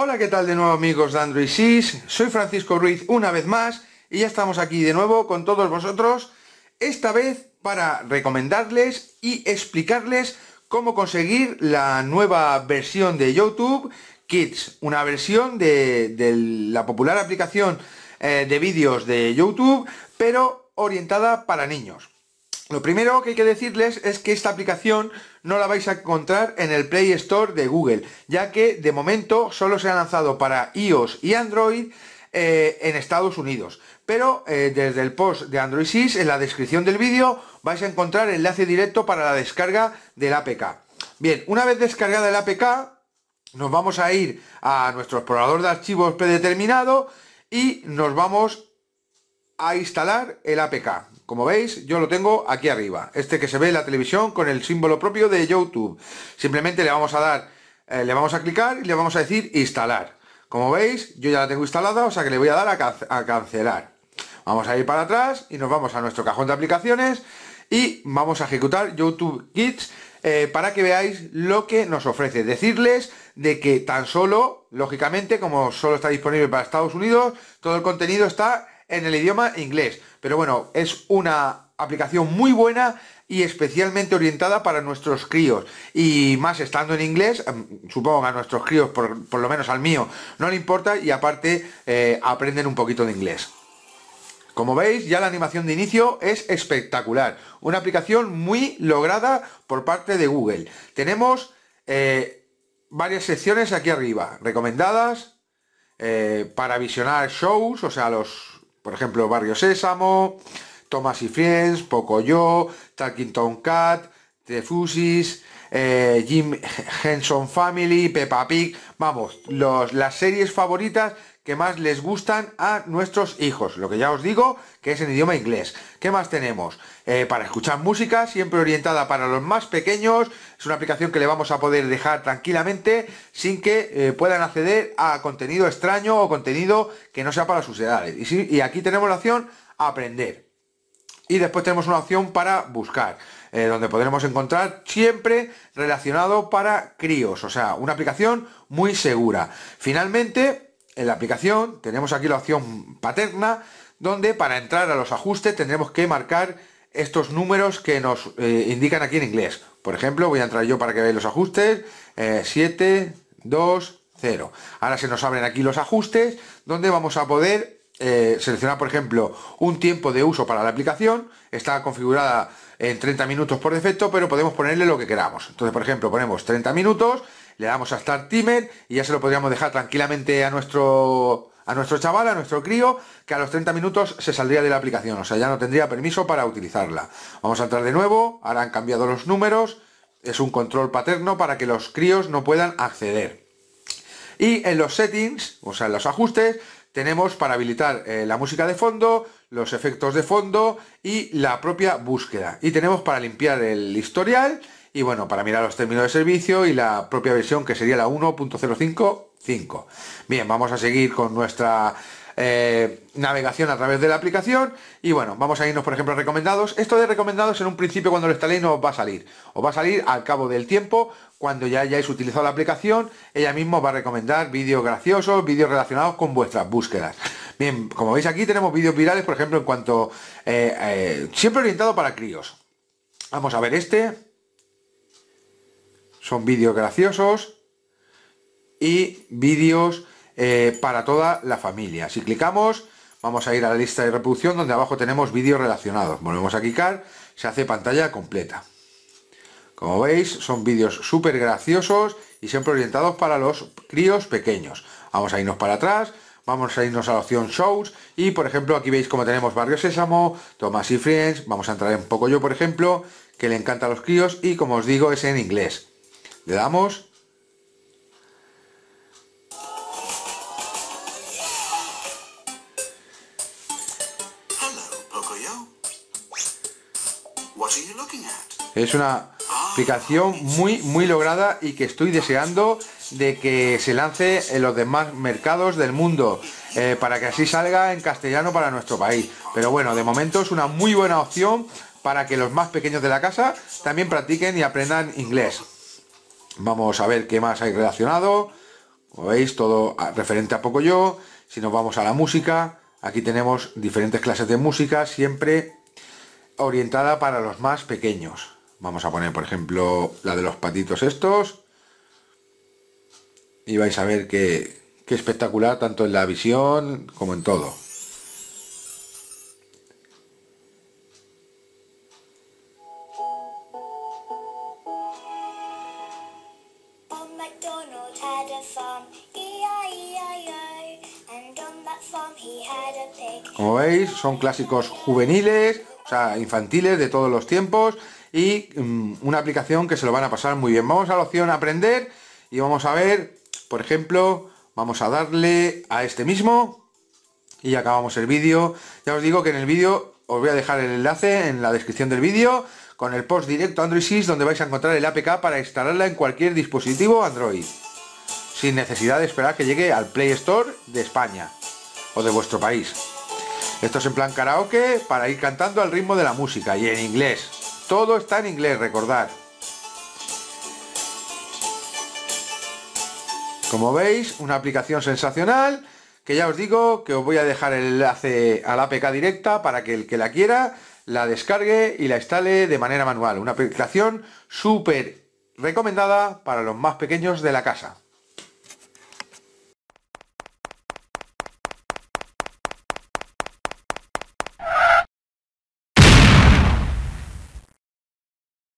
Hola, ¿qué tal de nuevo amigos de Android Soy Francisco Ruiz una vez más y ya estamos aquí de nuevo con todos vosotros, esta vez para recomendarles y explicarles cómo conseguir la nueva versión de YouTube Kids, una versión de, la popular aplicación eh, de vídeos de YouTube, pero orientada para niños. Lo primero que hay que decirles es que esta aplicación no la vais a encontrar en el Play Store de Google, ya que de momento solo se ha lanzado para iOS y Android eh, en Estados Unidos. Pero eh, desde el post de Android 6, en la descripción del vídeo, vais a encontrar enlace directo para la descarga del APK. Bien, una vez descargada el APK, nos vamos a ir a nuestro explorador de archivos predeterminado y nos vamos a instalar el APK. Como veis, yo lo tengo aquí arriba. Este que se ve en la televisión con el símbolo propio de YouTube. Simplemente le vamos a dar, eh, le vamos a clicar y le vamos a decir instalar. Como veis, yo ya la tengo instalada, o sea que le voy a dar a, cancelar. Vamos a ir para atrás y nos vamos a nuestro cajón de aplicaciones y vamos a ejecutar YouTube Kids eh, para que veáis lo que nos ofrece. Decirles de que tan solo, lógicamente, como solo está disponible para Estados Unidos, todo el contenido está en el idioma inglés. Pero bueno, es una aplicación muy buena y especialmente orientada para nuestros críos. Y más estando en inglés, em, supongo a nuestros críos, por, lo menos al mío, no le importa y aparte eh, aprenden un poquito de inglés. Como veis, ya la animación de inicio es espectacular. Una aplicación muy lograda por parte de Google. Tenemos eh, varias secciones aquí arriba. Recomendadas, eh, para visionar shows, o sea, los, por ejemplo, Barrio Sésamo, Thomas y Friends, Pocoyo, Talking Cat, The Fusis, eh, Jim Henson Family, Peppa Pig, vamos, las series favoritas que más les gustan a nuestros hijos. Lo que ya os digo, que es en idioma inglés. ¿Qué más tenemos? Eh, para escuchar música, siempre orientada para los más pequeños. Es una aplicación que le vamos a poder dejar tranquilamente sin que eh, puedan acceder a contenido extraño o contenido que no sea para sus edades. Y, aquí tenemos la opción aprender. Y después tenemos una opción para buscar. Eh, donde podremos encontrar siempre relacionado para críos, o sea, una aplicación muy segura. Finalmente, en la aplicación tenemos aquí la opción paterna, donde para entrar a los ajustes tendremos que marcar estos números que nos eh, indican aquí en inglés. Por ejemplo, voy a entrar yo para que veáis los ajustes. Eh, 7, 2, 0. Ahora se nos abren aquí los ajustes, donde vamos a poder eh, seleccionar, por ejemplo, un tiempo de uso para la aplicación. Está configurada en 30 minutos por defecto, pero podemos ponerle lo que queramos. Entonces, por ejemplo, ponemos 30 minutos le damos a Start Timer y ya se lo podríamos dejar tranquilamente a nuestro a nuestro chaval, a nuestro crío, que a los 30 minutos se saldría de la aplicación, o sea, ya no tendría permiso para utilizarla. Vamos a entrar de nuevo, ahora han cambiado los números, es un control paterno para que los críos no puedan acceder. Y en los settings, o sea, en los ajustes, tenemos para habilitar eh, la música de fondo, los efectos de fondo y la propia búsqueda. Y tenemos para limpiar el historial y bueno, para mirar los términos de servicio y la propia versión que sería la 1.055. Bien, vamos a seguir con nuestra eh, navegación a través de la aplicación y bueno, vamos a irnos por ejemplo a recomendados. Esto de recomendados en un principio cuando lo instaléis no os va a salir. Os va a salir al cabo del tiempo, cuando ya hayáis utilizado la aplicación, ella misma va a recomendar vídeos graciosos, vídeos relacionados con vuestras búsquedas. Bien, como veis aquí tenemos vídeos virales, por ejemplo, en cuanto... Eh, eh, siempre orientado para críos. Vamos a ver este. Son vídeos graciosos y vídeos eh, para toda la familia. Si clicamos, vamos a ir a la lista de reproducción donde abajo tenemos vídeos relacionados. Volvemos a clicar, se hace pantalla completa. Como veis, son vídeos súper graciosos y siempre orientados para los críos pequeños. Vamos a irnos para atrás, vamos a irnos a la opción Shows y, por ejemplo, aquí veis como tenemos Barrio Sésamo, Thomas y Friends, vamos a entrar un poco yo, por ejemplo, que le encanta a los críos y, como os digo, es en inglés. Le damos. Es una aplicación muy, muy lograda y que estoy deseando de que se lance en los demás mercados del mundo eh, para que así salga en castellano para nuestro país. Pero bueno, de momento es una muy buena opción para que los más pequeños de la casa también practiquen y aprendan inglés. Vamos a ver qué más hay relacionado. Como veis, todo referente a poco yo. Si nos vamos a la música, aquí tenemos diferentes clases de música, siempre orientada para los más pequeños. Vamos a poner, por ejemplo, la de los patitos estos. Y vais a ver qué espectacular, tanto en la visión como en todo. Como veis, son clásicos juveniles, o sea, infantiles de todos los tiempos y mm, una aplicación que se lo van a pasar muy bien. Vamos a la opción aprender y vamos a ver, por ejemplo, vamos a darle a este mismo y acabamos el vídeo. Ya os digo que en el vídeo os voy a dejar el enlace en la descripción del vídeo con el post directo Android 6 donde vais a encontrar el APK para instalarla en cualquier dispositivo Android sin necesidad de esperar que llegue al Play Store de España o de vuestro país. Esto es en plan karaoke para ir cantando al ritmo de la música y en inglés. Todo está en inglés, recordad. Como veis, una aplicación sensacional que ya os digo que os voy a dejar el enlace a la APK directa para que el que la quiera la descargue y la instale de manera manual. Una aplicación súper recomendada para los más pequeños de la casa.